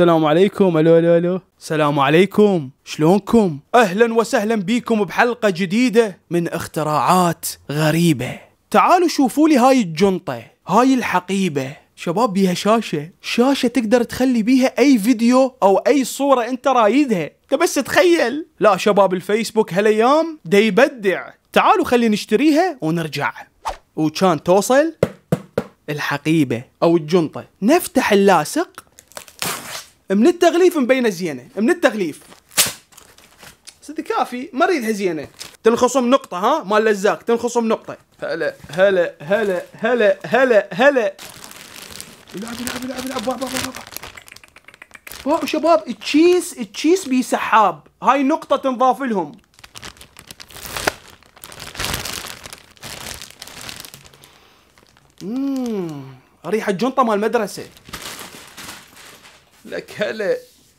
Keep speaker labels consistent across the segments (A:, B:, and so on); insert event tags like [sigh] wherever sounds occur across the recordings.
A: السلام عليكم الو الو الو السلام عليكم شلونكم اهلا وسهلا بيكم بحلقه جديده من اختراعات غريبه تعالوا شوفوا لي هاي الجنطه هاي الحقيبه شباب بيها شاشه شاشه تقدر تخلي بيها اي فيديو او اي صوره انت رايدها انت بس تخيل لا شباب الفيسبوك هالايام دا يبدع تعالوا خلي نشتريها ونرجع وكان توصل الحقيبه او الجنطه نفتح اللاصق من التغليف مبينه زينه من التغليف سيدي كافي ما مريض هزينه تنخصم نقطة ها مال لزاق تنخصم نقطة هلا هلا هلا هلا هلا هلا العب العب العب يلعب باع باع باع باع شباب التشيس التشيس بي سحاب هاي نقطة تنضاف لهم اممم ريحة جنطة مال مدرسة لك هلا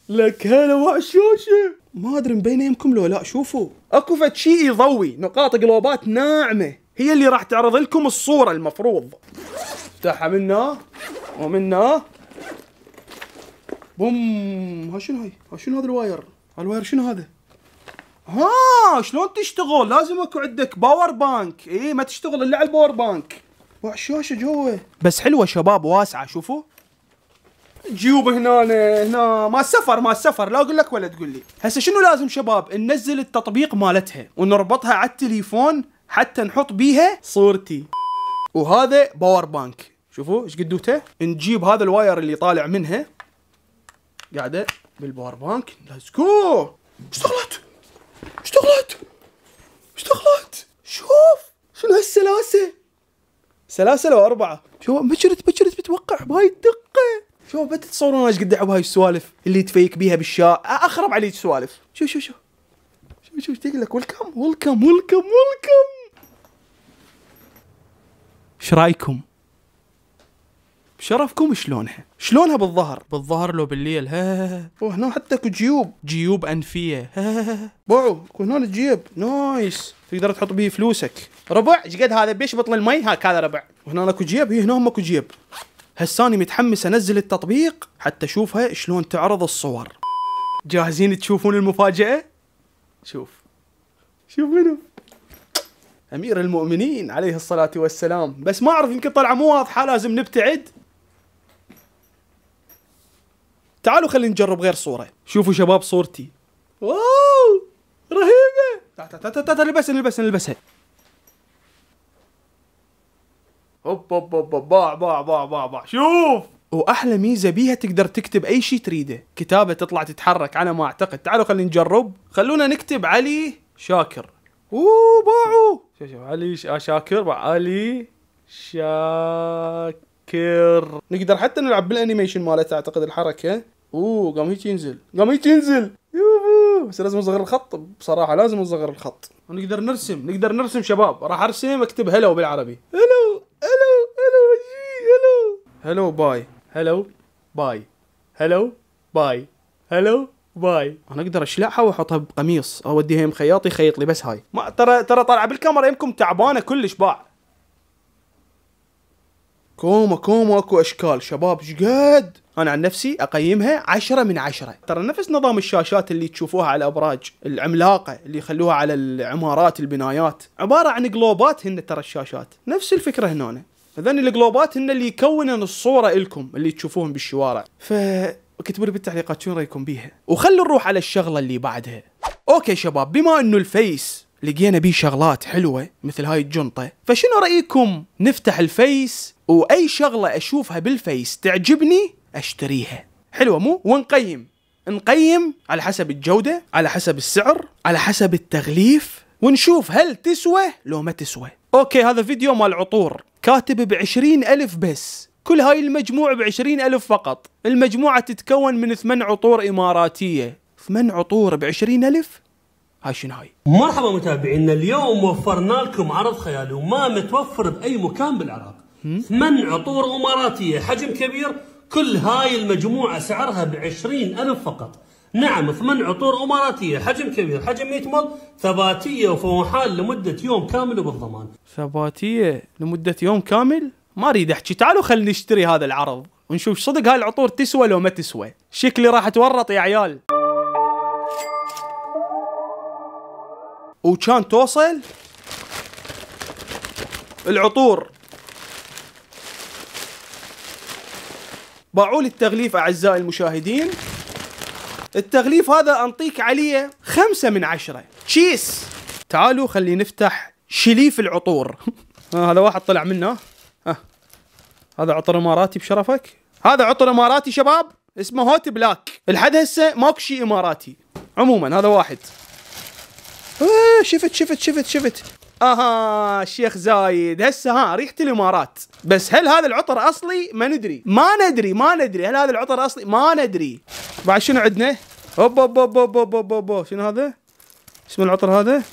A: لك هلا وحشوشه ما ادري مبينه يمكم لو لا شوفوا اكو فد شيء يضوي نقاط قلوبات ناعمه هي اللي راح تعرض لكم الصوره المفروض افتحها منا ومنا بوم ها شنو هاي؟ ها شنو هذا الواير؟ الواير شنو هذا؟ ها شلون تشتغل؟ لازم اكو عندك باور بانك، اي ما تشتغل الا على الباور بانك. وحشوشه جوه. بس حلوه شباب واسعه شوفوا. جيوب هنا هنا ما السفر ما السفر لا اقول لك ولا تقول لي هسه شنو لازم شباب ننزل التطبيق مالتها ونربطها على التليفون حتى نحط بيها صورتي وهذا باور بانك شوفوا ايش قدوته نجيب هذا الواير اللي طالع منها قاعده بالباور بانك ليتس جو اشتغلت اشتغلت اشتغلت شوف شنو هالسلاسه سلاسل واربعه شوف بشرت بشرت بتوقع بهاي الدقه شو بتتصورون ايش قد لعبوا هاي السوالف اللي تفيك بيها بالشاء اخرب عليك سوالف شو شو شو شو شو تقول لك ويلكم ويلكم ويلكم ويلكم ايش رايكم؟ بشرفكم شلونها؟ شلونها بالظهر؟ بالظهر لو بالليل ها [laughs] وهنا حتى اكو جيوب جيوب انفيه ها [laughs] بوعو هنا جيب نايس تقدر تحط به فلوسك ربع ايش قد هذا بيشبط للمي هاك هذا ربع وهنا اكو جيب هي إيه، هنا اكو جيب هساني متحمس انزل التطبيق حتى اشوفها شلون تعرض الصور جاهزين تشوفون المفاجأة؟ شوف شوف منو امير المؤمنين عليه الصلاة والسلام بس ما اعرف يمكن طلعة مو واضحة لازم نبتعد تعالوا خلينا نجرب غير صورة شوفوا شباب صورتي واو رهيبة تعال تعال تعال البسها البسها البسها هوب هوب هوب باع باع باع باع باع شوف واحلى ميزه بيها تقدر تكتب اي شيء تريده كتابه تطلع تتحرك على ما اعتقد تعالوا خلينا نجرب خلونا نكتب علي شاكر اوه باعوا شوف شوف علي آه، شاكر باع علي شاكر نقدر حتى نلعب بالانيميشن مالته اعتقد الحركه اوه قام هيك ينزل قام هيك ينزل يوهو بس لازم اصغر الخط بصراحه لازم اصغر الخط ونقدر نرسم نقدر نرسم شباب راح ارسم اكتب هلو بالعربي هلو الو الو جي الو هلو باي هلو باي هلو باي هلو باي انا اقدر اشلعها واحطها بقميص اوديها يم خياط يخيط لي بس هاي ما ترى ترى طالعه بالكاميرا يمكم تعبانه كلش باع كوما كوما اكو اشكال شباب شقد انا عن نفسي اقيمها 10 من 10 ترى نفس نظام الشاشات اللي تشوفوها على الابراج العملاقه اللي يخلوها على العمارات البنايات عباره عن جلوبات هن ترى الشاشات نفس الفكره هنا اذا الجلوبات هن اللي يكونن الصوره لكم اللي تشوفوهم بالشوارع ف اكتبوا لي بالتعليقات شنو رايكم بيها وخلوا نروح على الشغله اللي بعدها اوكي شباب بما انه الفيس لقينا بيه شغلات حلوة مثل هاي الجنطة فشنو رأيكم نفتح الفيس وأي شغلة أشوفها بالفيس تعجبني اشتريها حلوه مو ونقيم نقيم على حسب الجوده على حسب السعر على حسب التغليف ونشوف هل تسوى لو ما تسوى اوكي هذا فيديو مال عطور كاتب ب ألف بس كل هاي المجموع ب ألف فقط المجموعة تتكون من ثمان عطور إماراتية ثمان عطور ب ألف هاي شنو هاي مرحبا متابعينا اليوم وفرنا لكم عرض خيالي وما متوفر بأي مكان بالعراق ثمان عطور إماراتية حجم كبير كل هاي المجموعة سعرها بعشرين ألف فقط نعم ثمان عطور إماراتية حجم كبير حجم 100 مل ثباتية
B: وفوحال لمدة يوم كامل وبالضمان
A: ثباتية لمدة يوم كامل؟ ما اريد احكي تعالوا خلينا نشتري هذا العرض ونشوف صدق هاي العطور تسوى لو ما تسوى شكلي راح اتورط يا عيال وكان توصل العطور باعوا لي التغليف اعزائي المشاهدين التغليف هذا انطيك عليه خمسة من عشرة تشيس تعالوا خلي نفتح شليف العطور [laughs] آه هذا واحد طلع منه آه. هذا عطر اماراتي بشرفك هذا عطر اماراتي شباب اسمه هوت بلاك لحد هسه ماكو شيء اماراتي عموما هذا واحد آه شفت شفت شفت شفت اها الشيخ زايد هسه ها ريحه الامارات بس هل هذا العطر اصلي ما ندري ما ندري ما ندري هل هذا العطر اصلي ما ندري بعد شنو عندنا هوب هوب هوب هوب هوب هوب شنو هذا اسم العطر هذا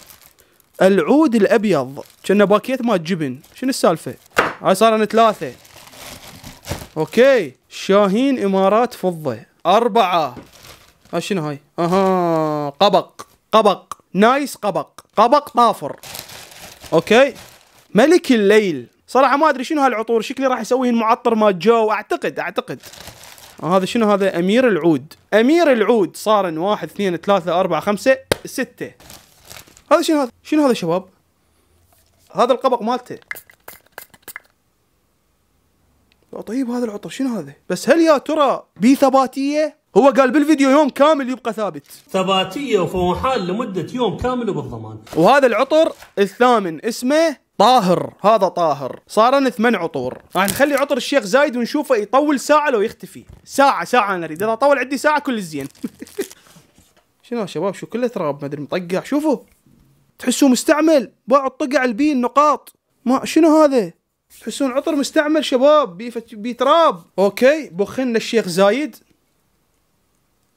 A: العود الابيض كنا باكيت مال جبن شنو السالفه هاي صار ثلاثه اوكي شاهين امارات فضه اربعه ها شنو هاي اها قبق قبق نايس قبق قبق طافر اوكي ملك الليل صراحه ما ادري شنو هالعطور شكلي راح يسويه معطر ما جو اعتقد اعتقد آه، هذا شنو هذا امير العود امير العود صار واحد اثنين ثلاثة اربعة خمسة ستة هذا شنو هذا شنو هذا شباب هذا القبق مالته طيب هذا العطر شنو هذا بس هل يا ترى بي ثباتية هو قال بالفيديو يوم كامل يبقى ثابت
B: ثباتيه وفوحان لمده يوم كامل وبالضمان
A: وهذا العطر الثامن اسمه طاهر هذا طاهر صارن ثمان عطور راح نخلي عطر الشيخ زايد ونشوفه يطول ساعه لو يختفي ساعه ساعه انا اريد اذا طول عندي ساعه كل الزين [laughs] شنو يا شباب شو كله تراب ما ادري مطقع شوفوا تحسوه مستعمل باعوا الطقع البي النقاط ما شنو هذا تحسون عطر مستعمل شباب بيتراب اوكي بخنا الشيخ زايد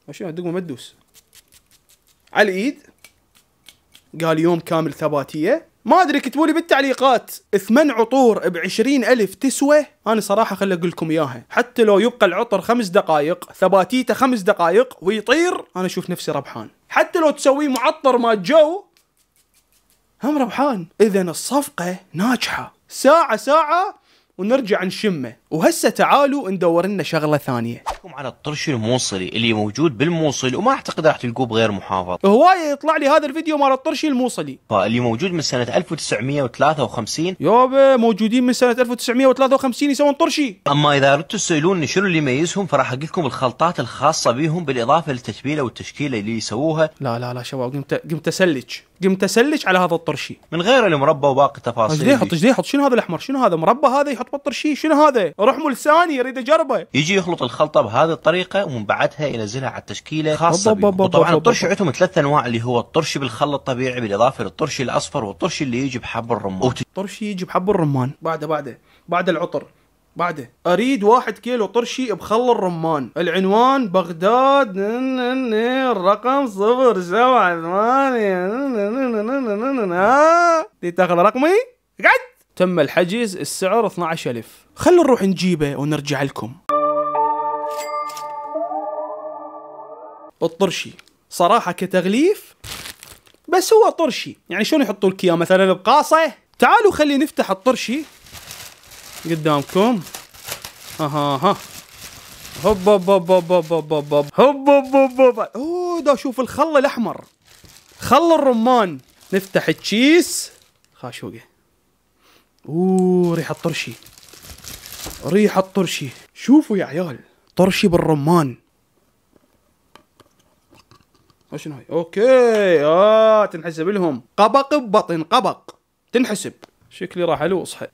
A: ماشي الدقمه ما تدوس على الايد قال يوم كامل ثباتيه ما ادري اكتبوا لي بالتعليقات ثمان عطور ب ألف تسوى انا صراحه خل اقول لكم اياها حتى لو يبقى العطر خمس دقائق ثباتيته خمس دقائق ويطير انا اشوف نفسي ربحان حتى لو تسويه معطر مال جو هم ربحان اذا الصفقه ناجحه ساعه ساعه ونرجع نشمه وهسه تعالوا ندور لنا شغله ثانيه على الطرش الموصلي اللي موجود بالموصل وما اعتقد راح تلقوه بغير محافظ هوايه يطلع لي هذا الفيديو مال الطرش الموصلي اللي موجود من سنه 1953 يابا موجودين من سنه 1953 يسوون طرشي اما اذا ردتوا تسالوني شنو اللي يميزهم فراح اقول لكم الخلطات الخاصه بهم بالاضافه للتتبيله والتشكيله اللي يسووها لا لا لا شباب قمت قمت اسلج قمت اسلش على هذا الطرشي من غير المربى وباقي التفاصيل حط ليه حط شنو هذا الاحمر شنو هذا مربى هذا يحط بالطرشي شنو هذا روح مول ثاني اريد اجربه يجي يخلط الخلطه بهذه الطريقه ومن بعدها ينزلها على التشكيله خاصه وطبعا الطرش عندهم ثلاث انواع اللي هو الطرش بالخل الطبيعي بالاضافه للطرش الاصفر والطرش اللي يجي بحب الرمان الطرش يجي بحب الرمان بعده بعده بعد العطر بعده اريد واحد كيلو طرشي بخل الرمان العنوان بغداد الرقم صفر سبعة ثمانية تاخذ رقمي قعد تم الحجز السعر 12000 خلوا نروح نجيبه ونرجع لكم الطرشي صراحة كتغليف بس هو طرشي يعني شلون يحطوا لك اياه مثلا بقاصة تعالوا خلي نفتح الطرشي قدامكم ها ها هوب هوب هوب هوب هوب هوب هوب هوب اوه دا شوف الخل الاحمر خل الرمان نفتح التشيس خاشوقه اوه ريحه طرشي ريحه طرشي شوفوا يا عيال طرشي بالرمان شنو هاي اوكي اه تنحسب لهم قبق ببطن قبق تنحسب شكلي راح الوصها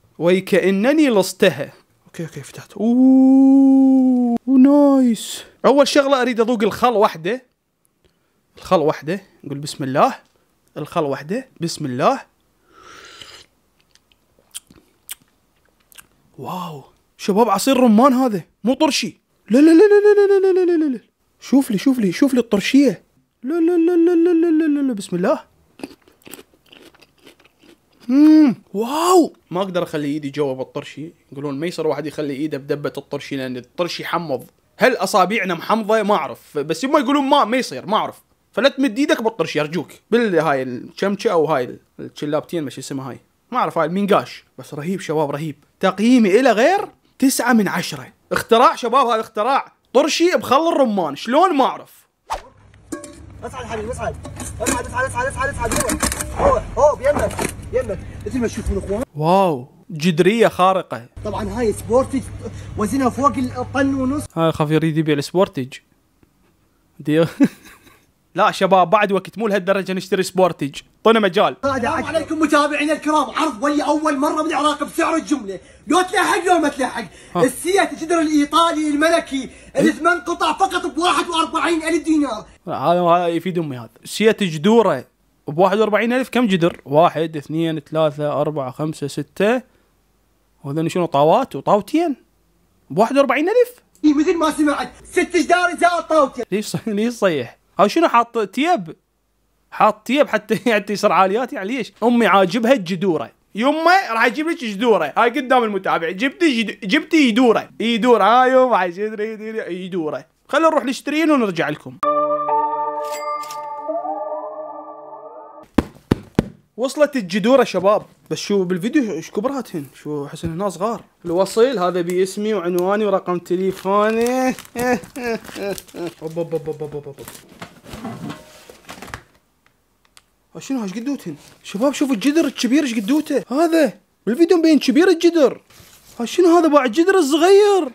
A: كانني لصتها اوكي اوكي فتحت اوه نايس اول شغله اريد اذوق الخل وحده الخل وحده نقول بسم الله الخل وحده بسم الله واو شباب عصير رمان هذا مو طرشي لا لا لا لا لا لا لا لا لا شوف لي شوف لي شوف لي الطرشيه لا لا لا لا لا لا لا بسم الله واو ما اقدر اخلي ايدي جوا بالطرشي يقولون ما يصير واحد يخلي ايده بدبه الطرشي لان الطرشي حمض هل اصابعنا محمضه ما اعرف بس يما يقولون ما ما يصير ما اعرف فلا تمد ايدك بالطرشي ارجوك بالهاي الشمشه او هاي الشلابتين مش اسمها هاي ما اعرف هاي المنقاش بس رهيب شباب رهيب تقييمي الى غير تسعة من عشرة اختراع شباب هذا اختراع طرشي بخل الرمان شلون
B: ما اعرف اصعد حبيبي اصعد اصعد اصعد اصعد اصعد اصعد هو هو بيمك يلا مثل ما تشوفون اخوان
A: واو جدريه خارقه
B: طبعا هاي سبورتج وزنها فوق الطن ونص
A: هاي خاف يريد يبيع السبورتج [laughs] لا شباب بعد وقت مو لهالدرجه نشتري سبورتج طنا مجال
B: السلام عليكم متابعينا الكرام عرض ولي اول مره من بسعر الجمله لو تلاحق لو ما تلاحق السيت الجدر الايطالي الملكي الثمان إيه؟ قطع فقط ب 41 الف دينار
A: هذا يفيد امي هذا سيات جدوره ب 41000 كم جدر؟ واحد اثنين ثلاثة أربعة خمسة ستة وهذول شنو طاوات وطاوتين ب 41000 مثل ما سمعت ست جدار زائد طاوتين ليش ليش صيح؟ هاو شنو حاط تيب؟ حاط تيب حتى حتى [laughs] يعني يصير عاليات يعني ليش؟ امي عاجبها الجدوره يمه راح اجيب لك جدوره هاي قدام المتابع جبت جد... جبت يدوره يدوره هاي يوم يدري يدوره خلينا نروح نشتريه ونرجع لكم وصلت الجدورة شباب بس شو بالفيديو ايش كبراتهن شو احس هنا صغار الوصيل هذا باسمي وعنواني ورقم تليفوني أه، شنو ايش قدوتهن شباب شوفوا الجدر الكبير ايش قدوته هذا بالفيديو مبين كبير الجدر شنو هذا باع الجدر الصغير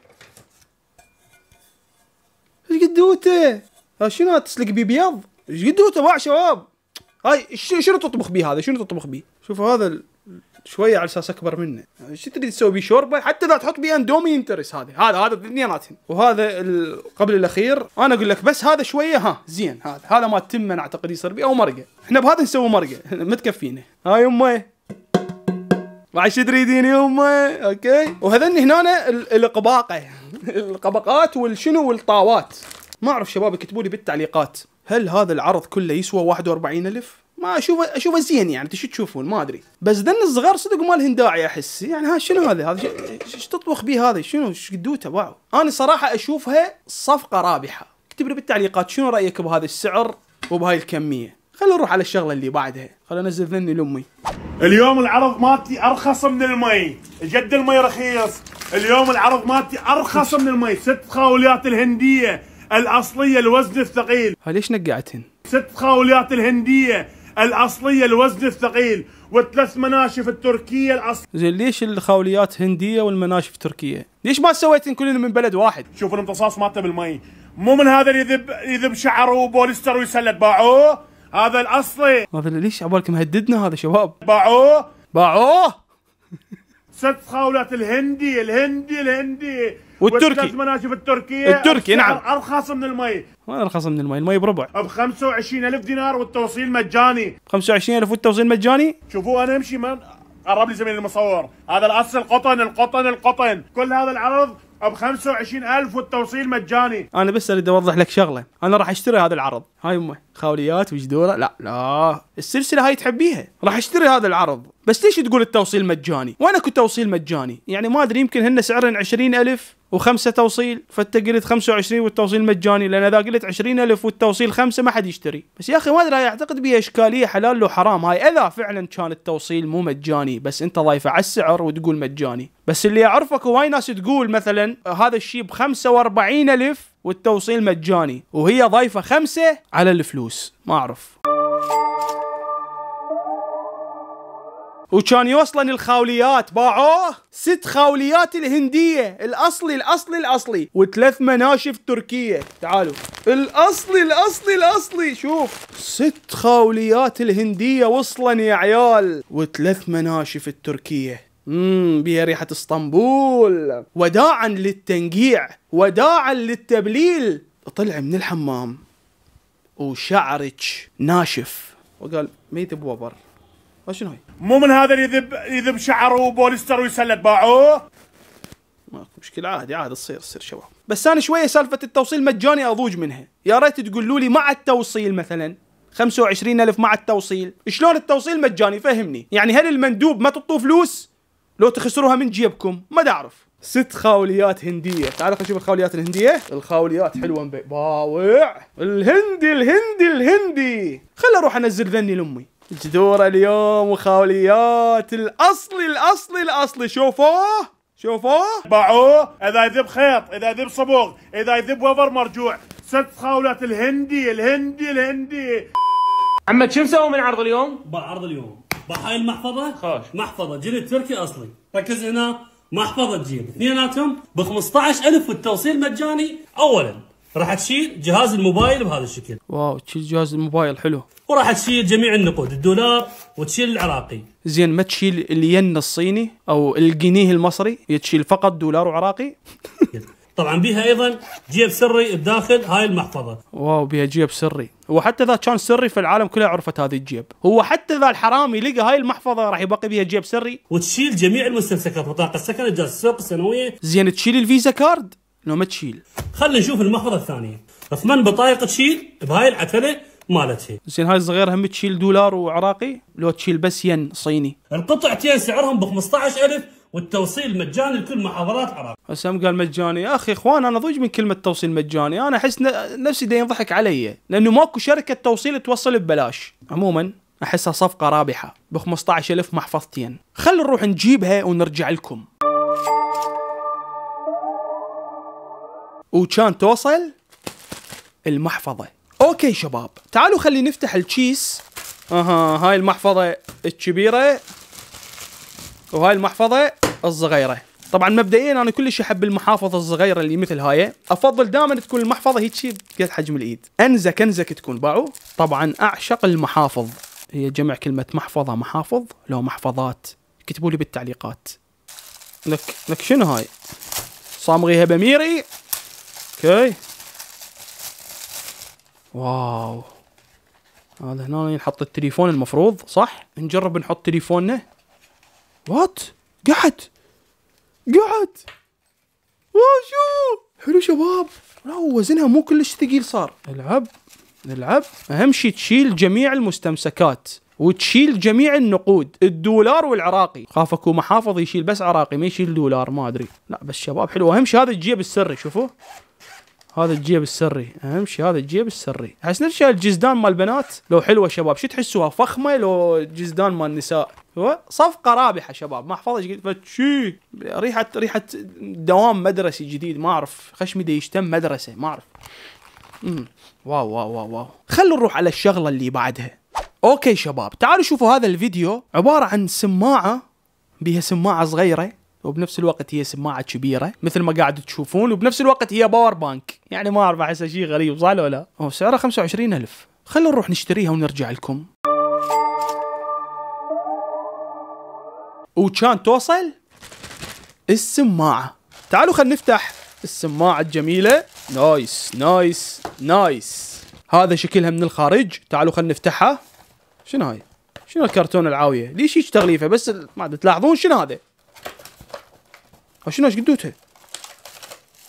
A: ايش قدوته شنو تسلق بيبيض بيض ايش قدوته باع شباب هاي شنو تطبخ بيه هذا شنو تطبخ بيه شوف هذا شويه على اساس اكبر منه شو تريد تسوي بيه شوربه حتى اذا تحط بيه اندومي ينترس هذا هذا هذا اثنيناتهم وهذا قبل الاخير انا اقول لك بس هذا شويه ها زين هذا هذا ما تمن اعتقد يصير بيه او مرقه احنا بهذا نسوي مرقه [laughs] تكفينا، هاي امي بعد شو تريدين يما اوكي وهذن هنا القباقه [laughs] القبقات والشنو والطاوات ما اعرف شباب اكتبوا لي بالتعليقات هل هذا العرض كله يسوى 41 ألف؟ ما اشوفه اشوفه زين يعني انتم شو تشوفون ما ادري بس ذن الصغار صدق ما لهن داعي احس يعني ها شنو هذا هذا ايش تطبخ به هذا شنو ايش قدوته واو انا صراحه اشوفها صفقه رابحه اكتب لي بالتعليقات شنو رايك بهذا السعر وبهاي الكميه خلينا نروح على الشغله اللي بعدها خلينا ننزل ذني
B: لامي اليوم العرض مالتي ارخص من المي جد المي رخيص اليوم العرض مالتي ارخص من المي ست خاوليات الهنديه الأصلية الوزن الثقيل ليش نقعتهن؟ ست خاوليات الهندية الأصلية الوزن الثقيل والثلاث مناشف التركية الاصليه
A: زين ليش الخاوليات هندية والمناشف تركية؟
B: ليش ما سويتن كلن من بلد واحد؟ شوف الامتصاص مالته بالمي مو من هذا اللي يذب يذب شعره وبوليستر ويسلت باعوه هذا الأصلي
A: هذا ليش عبالك مهددنا
B: هذا شباب؟ باعوه باعوه ست خاولات الهندي الهندي الهندي والتركي لازم مناشف التركية التركي نعم ارخص من المي وين
A: ارخص من المي المي بربع
B: ب 25000 دينار والتوصيل مجاني 25000 والتوصيل مجاني شوفوا انا امشي من قرب لي زميل المصور هذا الاصل القطن القطن القطن كل هذا العرض ب 25000 والتوصيل مجاني
A: انا بس اريد اوضح لك شغله انا راح اشتري هذا العرض هاي امه خاوليات وجدوره لا لا السلسله هاي تحبيها راح اشتري هذا العرض بس ليش تقول التوصيل مجاني وانا كنت توصيل مجاني يعني ما ادري يمكن هن سعرهن 20000 وخمسة توصيل فانت قلت 25 والتوصيل مجاني لان اذا قلت 20000 والتوصيل خمسة ما حد يشتري بس يا اخي ما ادري اعتقد بها اشكاليه حلال وحرام هاي اذا فعلا كان التوصيل مو مجاني بس انت ضايفه على السعر وتقول مجاني بس اللي اعرفك هواي ناس تقول مثلا هذا الشيء ب 45000 والتوصيل مجاني وهي ضايفه خمسة على الفلوس ما اعرف وكان يوصلن الخاوليات باعوه ست خاوليات الهندية الأصلي الأصلي الأصلي وثلاث مناشف تركية تعالوا الأصلي الأصلي الأصلي شوف ست خاوليات الهندية وصلن يا عيال وثلاث مناشف التركية امم بيها ريحة اسطنبول وداعا للتنقيع وداعا للتبليل طلع من الحمام وشعرك ناشف وقال ميت بوبر
B: شنو هي؟ مو من هذا اللي يذب يذب شعره وبوليستر ويسلت باعوه؟
A: ماكو مشكله عادي عادي تصير تصير شباب بس انا شويه سالفه التوصيل مجاني اضوج منها يا ريت تقولوا لي مع التوصيل مثلا 25000 مع التوصيل شلون التوصيل مجاني فهمني يعني هل المندوب ما تطوه فلوس لو تخسروها من جيبكم ما اعرف ست خاوليات هنديه تعال خلينا نشوف الخاوليات الهنديه الخاوليات حلوه باوع الهندي الهندي الهندي خل اروح انزل ذني لامي جذوره اليوم وخاوليات الاصلي
B: الاصلي الاصلي شوفوه شوفوه باعوه اذا يذب خيط اذا يذب صبغ اذا يذب وفر مرجوع ست خاولات الهندي الهندي الهندي عمد شو مسوي من عرض اليوم؟ عرض اليوم
A: باع هاي المحفظه خوش محفظه جلد تركي اصلي ركز هنا محفظه جيب اثنيناتهم ب 15000 والتوصيل مجاني اولا راح تشيل جهاز الموبايل بهذا الشكل واو تشيل جهاز الموبايل حلو وراح تشيل جميع النقود الدولار وتشيل العراقي زين ما تشيل الين الصيني او الجنيه المصري تشيل فقط دولار وعراقي طبعا
B: بيها ايضا جيب سري بداخل هاي المحفظه
A: واو بيها جيب سري وحتى اذا كان سري في العالم كله عرفت هذه الجيب هو حتى اذا الحرامي لقى هاي المحفظه راح يبقي بيها جيب سري وتشيل جميع المستمسكات بطاقه السكن اجازه السوق السنويه زين تشيل الفيزا كارد انه ما تشيل خلينا نشوف المحفظه الثانيه ثمان بطايق تشيل بهاي العتله مالتها زين هاي الصغيره هم تشيل دولار وعراقي لو تشيل بس ين صيني القطعتين سعرهم ب 15000 والتوصيل مجاني لكل محافظات العراق هسه قال مجاني يا اخي اخوان انا ضج من كلمه توصيل مجاني انا احس نفسي دا ينضحك علي لانه ماكو شركه توصيل توصل ببلاش عموما احسها صفقه رابحه ب 15000 محفظتين خلينا نروح نجيبها ونرجع لكم وكان توصل المحفظه اوكي شباب تعالوا خلي نفتح الكيس اها هاي المحفظه الكبيره وهاي المحفظه الصغيره طبعا مبدئيا انا كلش احب المحافظ الصغيره اللي مثل هاي افضل دائما تكون المحفظه هيك قد حجم الايد انزك انزك تكون باعوا طبعا اعشق المحافظ هي جمع كلمه محفظه محافظ لو محفظات اكتبوا لي بالتعليقات لك لك شنو هاي صامغيها بميري اوكي واو هذا هنا نحط التليفون المفروض صح نجرب نحط تليفوننا وات قعد قعد واشو حلو شباب لا وزنها مو كلش ثقيل صار العب العب اهم شيء تشيل جميع المستمسكات وتشيل جميع النقود الدولار والعراقي خاف اكو محافظ يشيل بس عراقي ما يشيل دولار ما ادري لا بس شباب حلو اهم شيء هذا تجيب السري شوفوا هذا الجيب السري اهم شيء هذا الجيب السري احس نفس الجزدان مال البنات لو حلوه شباب شو تحسوها فخمه لو جزدان مال النساء أيوة. صفقه رابحه شباب ما احفظها شي ريحه ريحه دوام مدرسي جديد ما اعرف خشمي دي يشتم مدرسه ما اعرف واو واو واو واو خلونا نروح على الشغله اللي بعدها اوكي شباب تعالوا شوفوا هذا الفيديو عباره عن سماعه بها سماعه صغيره وبنفس الوقت هي سماعه كبيره مثل ما قاعد تشوفون وبنفس الوقت هي باور بانك يعني ما اعرف احسها شيء غريب صح ولا لا هو سعرها 25000 خلونا نروح نشتريها ونرجع لكم وكان توصل السماعه تعالوا خلينا نفتح السماعه الجميله نايس نايس نايس هذا شكلها من الخارج تعالوا خلينا نفتحها شنو هاي شنو الكرتون العاويه ليش هيك تغليفه بس ما تلاحظون شنو هذا شنو اش قدوته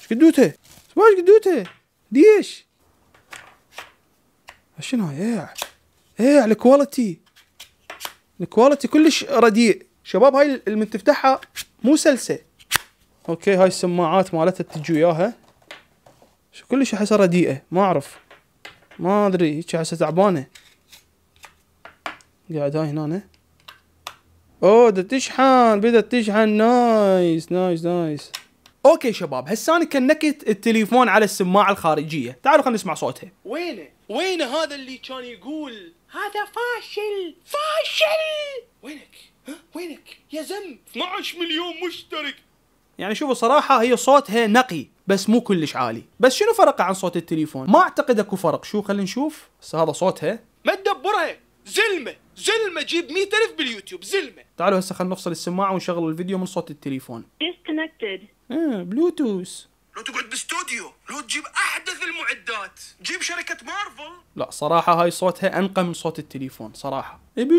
A: اش قدوته ليش؟ قدوته ديش شنو هاي ايه ايه الكواليتي الكواليتي كلش رديء شباب هاي اللي من تفتحها مو سلسه اوكي هاي السماعات مالتها تجي وياها كلش احسها رديئه ما اعرف ما ادري هيك احسها تعبانه قاعد هاي هنا اوه ده تشحن بدها تشحن نايس نايس نايس اوكي شباب انا كنكت التليفون على السماعه الخارجيه تعالوا خلينا نسمع صوتها وينه وين هذا اللي كان يقول هذا فاشل فاشل وينك ها وينك يا زم 12 مليون مشترك يعني شوفوا صراحة هي صوتها نقي بس مو كلش عالي بس شنو فرقه عن صوت التليفون ما اعتقد اكو فرق شو خلينا نشوف هذا صوتها ما تدبرها زلمه زلمه جيب 100000 باليوتيوب زلمه تعالوا هسه خلينا نفصل السماعه ونشغل الفيديو من صوت التليفون
B: disconnected
A: اه بلوتوث لو تقعد باستوديو لو تجيب احدث المعدات جيب شركه مارفل لا صراحه هاي صوتها انقى من صوت التليفون صراحه بلوتوث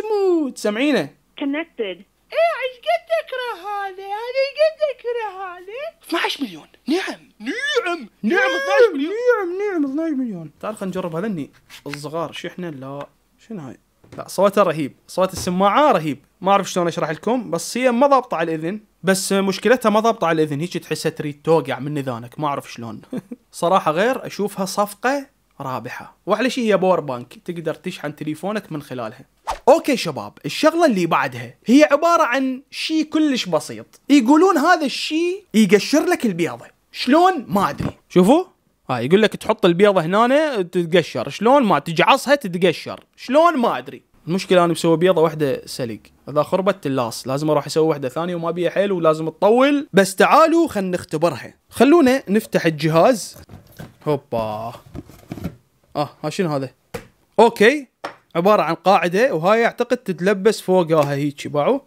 A: إيه، مود سمعينه
B: connected ايه ايش قد اكره هذا انا قد
A: اكره هذا 12 مليون نعم نعم نعم 12 مليون نعم نعم 12 مليون تعال خلينا نجرب هذني الصغار شحنه لا شنو هاي؟ لا صوتها رهيب صوت السماعه رهيب ما اعرف شلون اشرح لكم بس هي ما ضابطه على الاذن بس مشكلتها ما ضابطه على الاذن هيك تحسها تريد توقع يعني من اذانك ما اعرف شلون [laughs] صراحه غير اشوفها صفقه رابحه واحلى شيء هي باور بانك تقدر تشحن تليفونك من خلالها اوكي شباب الشغله اللي بعدها هي عباره عن شيء كلش بسيط يقولون هذا الشيء يقشر لك البيضه شلون ما ادري شوفوا ها يقول لك تحط البيضه هنا تتقشر شلون ما تجعصها تتقشر شلون ما ادري المشكله انا مسوي بيضه واحده سلق اذا خربت اللاص لازم اروح اسوي واحده ثانيه وما بيها حيل ولازم تطول بس تعالوا خلنا نختبرها خلونا نفتح الجهاز هوبا اه ها شنو هذا اوكي عباره عن قاعده وهاي اعتقد تتلبس فوقها هيك باعوا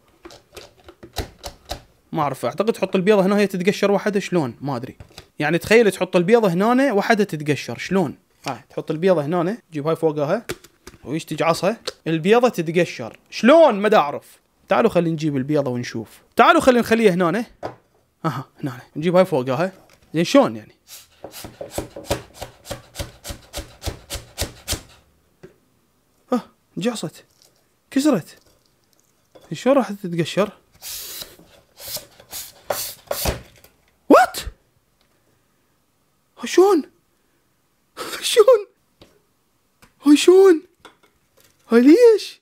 A: ما اعرف اعتقد تحط البيضه هنا هي تتقشر واحده شلون ما ادري يعني تخيل تحط البيضه هنا وحدها تتقشر شلون؟ آه. تحط البيضه هنا تجيب هاي فوقها ويش تجعصها البيضه تتقشر شلون ما اعرف تعالوا خلينا نجيب البيضه ونشوف تعالوا خلينا نخليها هنا اها هنا نجيب هاي فوقها زين شلون يعني اه جعصت كسرت شلون راح تتقشر شلون شلون هاي شلون هاي ليش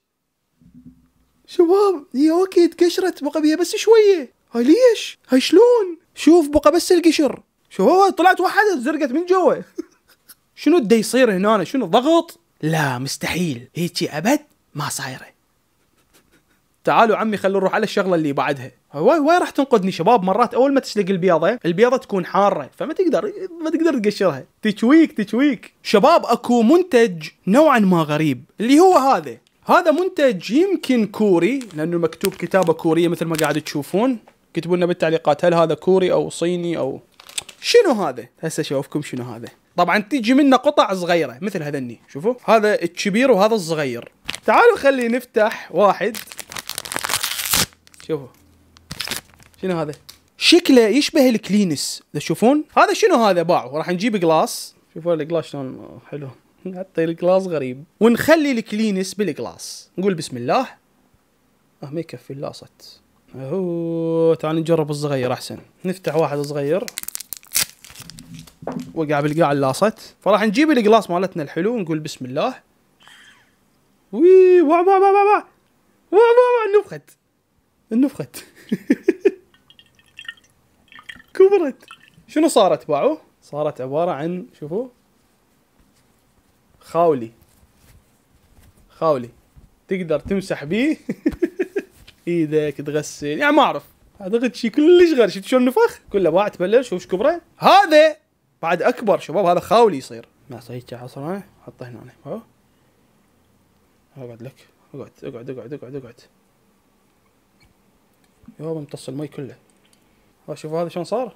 A: شباب هي اوكي تكشرت بقى بيها بس شويه هاي ليش هاي شلون شوف بقى بس القشر شوف طلعت وحدة زرقت من جوا [laughs] شنو دا يصير هنا شنو ضغط لا مستحيل هيجي ابد ما صايره تعالوا عمي خلونا نروح على الشغله اللي بعدها وين راح تنقذني شباب مرات اول ما تسلق البيضه البيضه تكون حاره فما تقدر ما تقدر تقشرها تشويك تشويك شباب اكو منتج نوعا ما غريب اللي هو هذا هذا منتج يمكن كوري لانه مكتوب كتابه كوريه مثل ما قاعد تشوفون كتبوا لنا بالتعليقات هل هذا كوري او صيني او شنو هذا هسه اشوفكم شنو هذا طبعا تجي منه قطع صغيره مثل هذني شوفوا هذا الكبير وهذا الصغير تعالوا خلي نفتح واحد شوفوا شنو هذا شكله يشبه الكلينس تشوفون هذا شنو هذا باعه راح نجيب قلاص شوفوا القلاص شلون حلو [laughs] حتى القلاص غريب ونخلي الكلينس بالقلاص نقول بسم الله اه ما يكفي اللاصت اهو تعال نجرب الصغير احسن نفتح واحد صغير وقع بالقاع اللاصت فراح نجيب القلاص مالتنا الحلو ونقول بسم الله وي وا وا وا وا وا وع نفخت نفخت [laughs] كبرت شنو صارت باعوه؟ صارت عبارة عن شوفوا خاولي خاولي تقدر تمسح بيه [laughs] ايدك تغسل يعني ما اعرف اعتقد شيء كلش غير شفت شلون نفخ كله باع تبلش شوف كبره هذا بعد اكبر شباب هذا خاولي يصير ما هيك حصل حطه هنا اهو اقعد لك اقعد اقعد اقعد اقعد اقعد يابا امتص المي كله شوفوا هذا شلون صار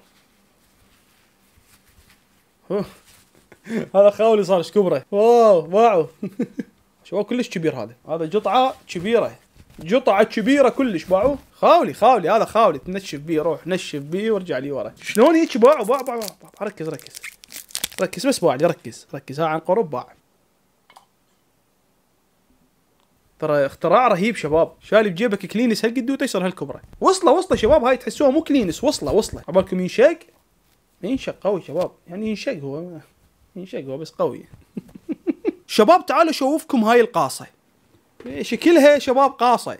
A: هذا خاولي صار ايش كبره واو باعوا [laughs] شوفوا كلش كبير هذا هذا قطعه كبيره جطعه كبيرة كلش باعوه خاولي خاولي هذا خاولي تنشف بيه روح نشف بيه وارجع لي ورا شلون هيك باعوا باع باع باع ركز ركز ركز بس باع لي ركز ركز ها عن قرب باع ترى اختراع رهيب شباب شايل بجيبك كلينس هالقد وتيسر هالكبره وصله وصله شباب هاي تحسوها مو كلينس وصله وصله عبالكم ينشق ينشق قوي شباب يعني ينشق هو ينشق هو بس قوي [laughs] شباب تعالوا شوفكم هاي القاصه شكلها شباب قاصه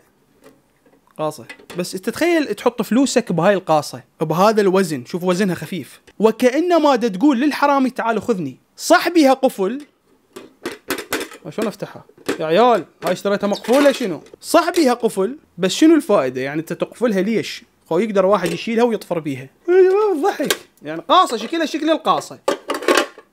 A: قاصه بس تتخيل تحط فلوسك بهاي القاصه بهذا الوزن شوف وزنها خفيف وكانما تقول للحرامي تعالوا خذني صاحبها قفل شلون افتحها يا عيال هاي اشتريتها مقفوله شنو؟ صح بيها قفل بس شنو الفائده؟ يعني انت تقفلها ليش؟ خو يقدر واحد يشيلها ويطفر بيها. أيوة، ضحك يعني قاصه شكلها شكل القاصه.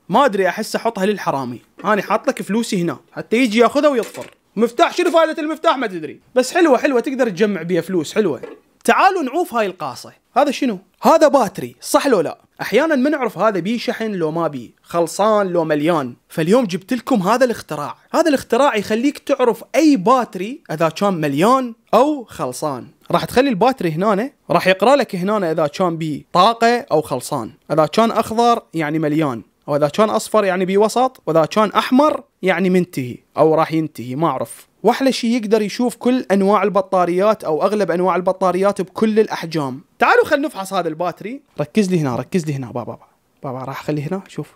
A: ما ادري احس احطها للحرامي، انا حاط لك فلوسي هنا حتى يجي ياخذها ويطفر. مفتاح شنو فائده المفتاح ما تدري، بس حلوه حلوه تقدر تجمع بيها فلوس حلوه. تعالوا نعوف هاي القاصه هذا شنو هذا باتري صح لو لا احيانا ما نعرف هذا بيه شحن لو ما بيه خلصان لو مليان فاليوم جبت لكم هذا الاختراع هذا الاختراع يخليك تعرف اي باتري اذا كان مليان او خلصان راح تخلي الباتري هنا راح يقرا لك هنا اذا كان بيه طاقه او خلصان اذا كان اخضر يعني مليان واذا كان اصفر يعني وسط واذا كان احمر يعني منتهي او راح ينتهي ما اعرف واحلى شيء يقدر يشوف كل انواع البطاريات او اغلب انواع البطاريات بكل الاحجام تعالوا خلينا نفحص هذا الباتري ركز لي هنا ركز لي هنا بابا بابا, بابا راح اخليه هنا شوف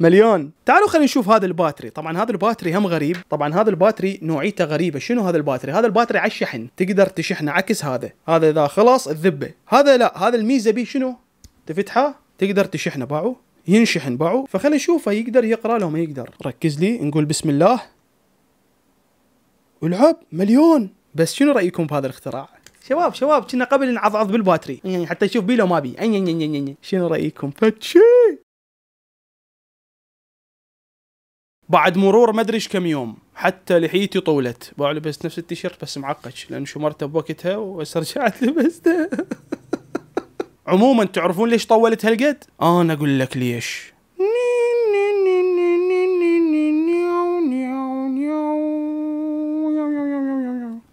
A: مليون تعالوا خلينا نشوف هذا الباتري طبعا هذا الباتري هم غريب طبعا هذا الباتري نوعيته غريبه شنو هذا الباتري هذا الباتري على الشحن تقدر تشحنه عكس هذا هذا اذا خلص الذبه هذا لا هذا الميزه بيه شنو تفتحه تقدر تشحنه باعو ينشحن باعو فخلينا نشوفه يقدر يقرا لو ما يقدر ركز لي نقول بسم الله والعب مليون بس شنو رايكم بهذا الاختراع؟ شباب شباب كنا قبل نعضعض بالباتري يعني حتى نشوف بي لو ما بي شنو رايكم فتشي بعد مرور ما ادري ايش كم يوم حتى لحيتي طولت باع لبست نفس التيشيرت بس معقد لان شمرته بوقتها رجعت [laughs] لبسته عموما تعرفون ليش طولت هالقد؟ آه، انا اقول لك ليش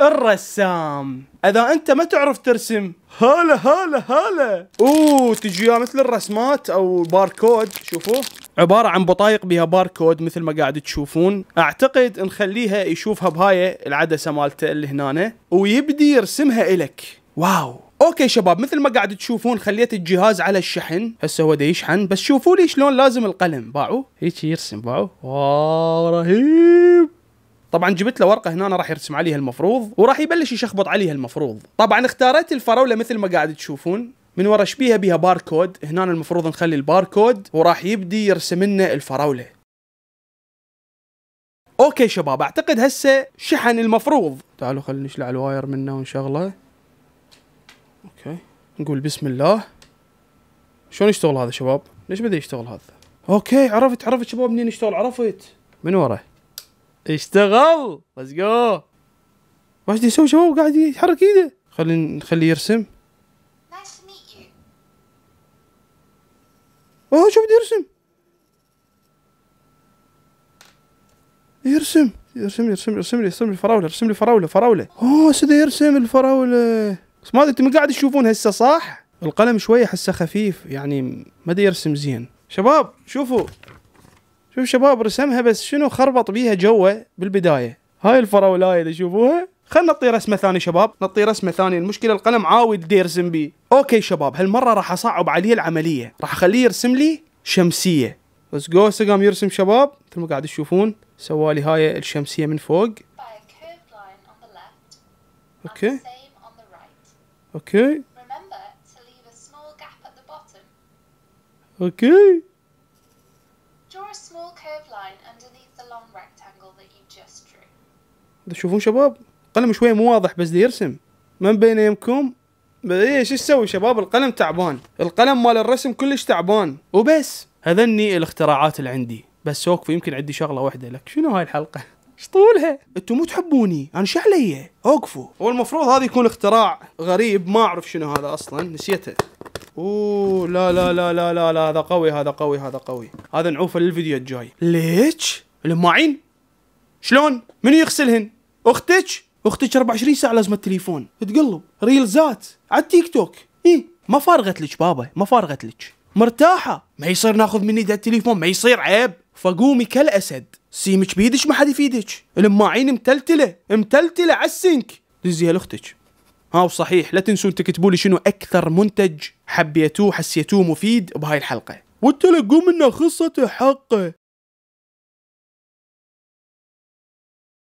A: الرسام اذا انت ما تعرف ترسم هلا هلا هلا اوه تجي مثل الرسمات او باركود شوفوه عبارة عن بطايق بها باركود مثل ما قاعد تشوفون اعتقد نخليها يشوفها بهاي العدسة مالته اللي هنا ويبدي يرسمها الك واو اوكي شباب مثل ما قاعد تشوفون خليت الجهاز على الشحن هسه هو يشحن بس شوفوا لي شلون لازم القلم باعوا هيك يرسم باعوا واو رهيب طبعا جبت له ورقه هنا أنا راح يرسم عليها المفروض وراح يبلش يشخبط عليها المفروض طبعا اختاريت الفراوله مثل ما قاعد تشوفون من ورا شبيها بيها باركود هنا المفروض نخلي الباركود وراح يبدي يرسم لنا الفراوله اوكي شباب اعتقد هسه شحن المفروض تعالوا خلينا نشلع الواير منه ونشغله اوكي نقول بسم الله شلون يشتغل هذا شباب ليش بدا يشتغل هذا اوكي عرفت عرفت شباب منين يشتغل عرفت من ورا اشتغل ليتس جو واش يسوي شباب قاعد يحرك ايده خلي نخليه يرسم اوه شو بده يرسم يرسم يرسم يرسم يرسم لي يرسم لي فراوله يرسم لي فراوله فراوله اوه سيدي يرسم الفراوله بس ما انتم قاعد تشوفون هسه صح القلم شويه حسه خفيف يعني ما يرسم زين شباب شوفوا شوف شباب رسمها بس شنو خربط بيها جوه بالبدايه هاي الفراولايه اللي شوفوها خلنا نطي رسمه ثانيه شباب نطي رسمه ثانيه المشكله القلم عاود يرسم بيه اوكي شباب هالمره راح اصعب عليه العمليه راح اخليه يرسم لي شمسيه بس جو قام يرسم شباب مثل ما قاعد تشوفون سوالي هاي الشمسيه من فوق اوكي اوكي اوكي تشوفون شباب قلم شوي مو واضح بس دي يرسم من بين يمكم إيه، شو تسوي شباب القلم تعبان القلم مال الرسم كلش تعبان وبس هذني الاختراعات اللي عندي بس سوقف يمكن عندي شغله واحده لك شنو هاي الحلقه ايش [laughs] طولها؟ انتم مو تحبوني، انا شو علي؟ اوقفوا. هو المفروض هذا يكون اختراع غريب ما اعرف شنو هذا اصلا نسيته. اوه لا لا لا لا لا لا هذا قوي هذا قوي هذا قوي، هذا نعوفه للفيديو الجاي. ليش؟ الماعين؟ شلون؟ منو يغسلهن؟ اختك اختك 24 ساعه لازم التليفون تقلب ريلزات على التيك توك اي ما فارغت لك بابا ما فارغت لك مرتاحه ما يصير ناخذ من يدها التليفون ما يصير عيب فقومي كالاسد سيمك بيدك ما حد يفيدك الماعين متلتله متلتله على السنك دزيها لاختك ها وصحيح لا تنسون تكتبوا لي شنو اكثر منتج حبيتوه حسيتوه مفيد بهاي الحلقه وانت لقوا منه خصته حقه